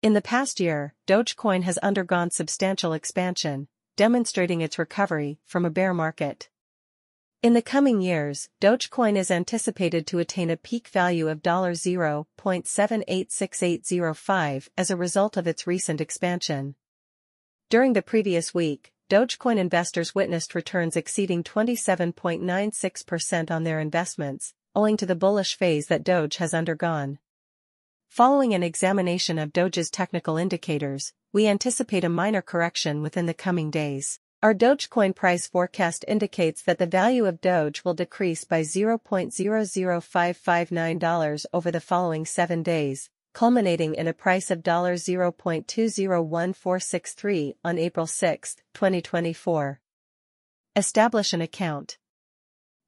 In the past year, Dogecoin has undergone substantial expansion, demonstrating its recovery from a bear market. In the coming years, Dogecoin is anticipated to attain a peak value of $0.786805 as a result of its recent expansion. During the previous week, Dogecoin investors witnessed returns exceeding 27.96% on their investments, owing to the bullish phase that Doge has undergone. Following an examination of Doge's technical indicators, we anticipate a minor correction within the coming days. Our Dogecoin price forecast indicates that the value of Doge will decrease by $0.00559 over the following seven days, culminating in a price of $0.201463 on April 6, 2024. Establish an account.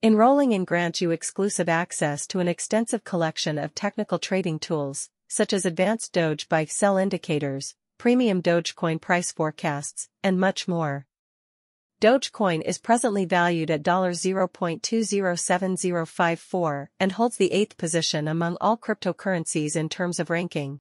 Enrolling in grants you exclusive access to an extensive collection of technical trading tools, such as advanced Doge by sell indicators, premium Dogecoin price forecasts, and much more. Dogecoin is presently valued at $0.207054 and holds the eighth position among all cryptocurrencies in terms of ranking.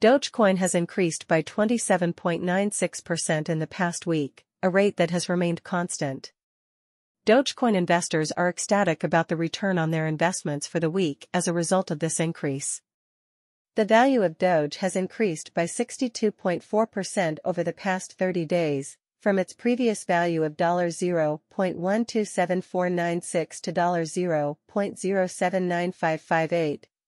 Dogecoin has increased by 27.96% in the past week, a rate that has remained constant. Dogecoin investors are ecstatic about the return on their investments for the week as a result of this increase. The value of Doge has increased by 62.4% over the past 30 days, from its previous value of $0.127496 to 0 dollars 079558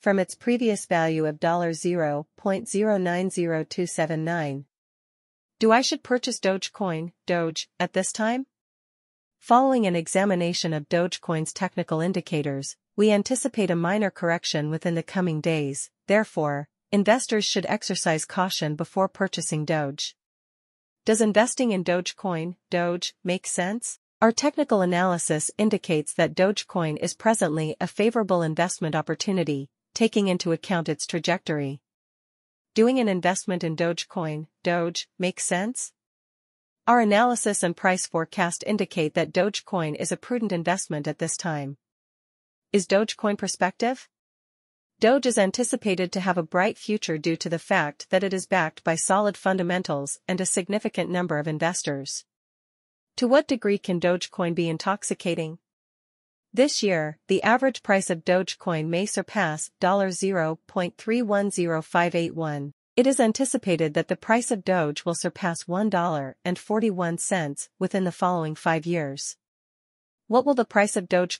from its previous value of $0.090279. Do I should purchase Dogecoin, Doge, at this time? Following an examination of Dogecoin's technical indicators, we anticipate a minor correction within the coming days, therefore, investors should exercise caution before purchasing Doge. Does investing in Dogecoin, Doge, make sense? Our technical analysis indicates that Dogecoin is presently a favorable investment opportunity, taking into account its trajectory. Doing an investment in Dogecoin, Doge, makes sense? Our analysis and price forecast indicate that Dogecoin is a prudent investment at this time. Is Dogecoin prospective? Doge is anticipated to have a bright future due to the fact that it is backed by solid fundamentals and a significant number of investors. To what degree can Dogecoin be intoxicating? This year, the average price of Dogecoin may surpass $0.310581. It is anticipated that the price of Doge will surpass $1.41 within the following five years. What will the price of Dogecoin